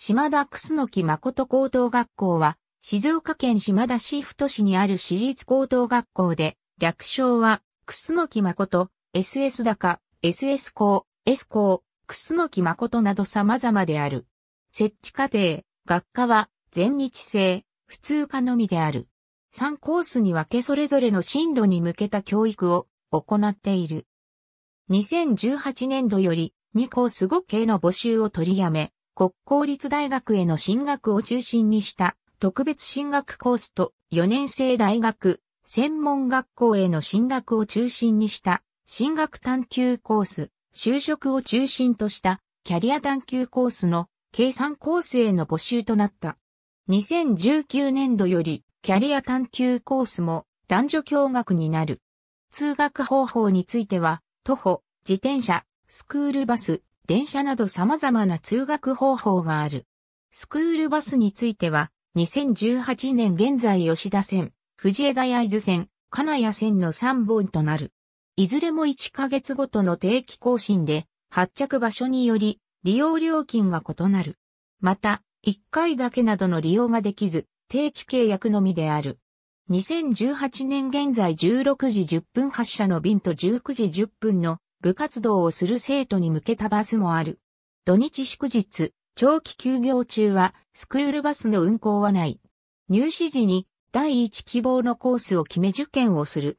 島田楠木誠高等学校は、静岡県島田市太市にある私立高等学校で、略称は、楠木誠、SS 高、SS 校、S 校、楠木誠など様々である。設置課程、学科は、全日制、普通科のみである。3コースに分けそれぞれの進路に向けた教育を行っている。2018年度より2コース5系の募集を取りやめ、国公立大学への進学を中心にした特別進学コースと4年生大学、専門学校への進学を中心にした進学探求コース、就職を中心としたキャリア探求コースの計算コースへの募集となった。2019年度よりキャリア探求コースも男女共学になる。通学方法については、徒歩、自転車、スクールバス、電車など様々な通学方法がある。スクールバスについては、2018年現在吉田線、藤枝伊津線、金谷線の3本となる。いずれも1ヶ月ごとの定期更新で、発着場所により利用料金が異なる。また、1回だけなどの利用ができず、定期契約のみである。2018年現在16時10分発車の便と19時10分の部活動をする生徒に向けたバスもある。土日祝日、長期休業中はスクールバスの運行はない。入試時に第一希望のコースを決め受験をする。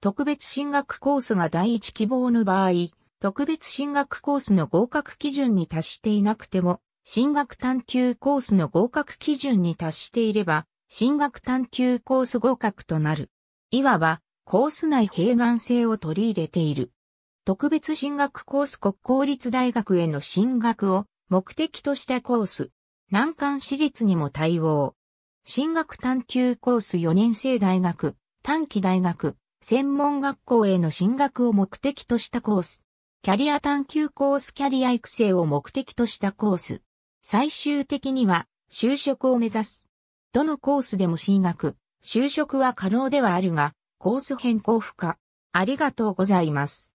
特別進学コースが第一希望の場合、特別進学コースの合格基準に達していなくても、進学探究コースの合格基準に達していれば、進学探究コース合格となる。いわば、コース内併願性を取り入れている。特別進学コース国公立大学への進学を目的としたコース。難関私立にも対応。進学探究コース4年生大学、短期大学、専門学校への進学を目的としたコース。キャリア探究コースキャリア育成を目的としたコース。最終的には就職を目指す。どのコースでも進学、就職は可能ではあるが、コース変更不可。ありがとうございます。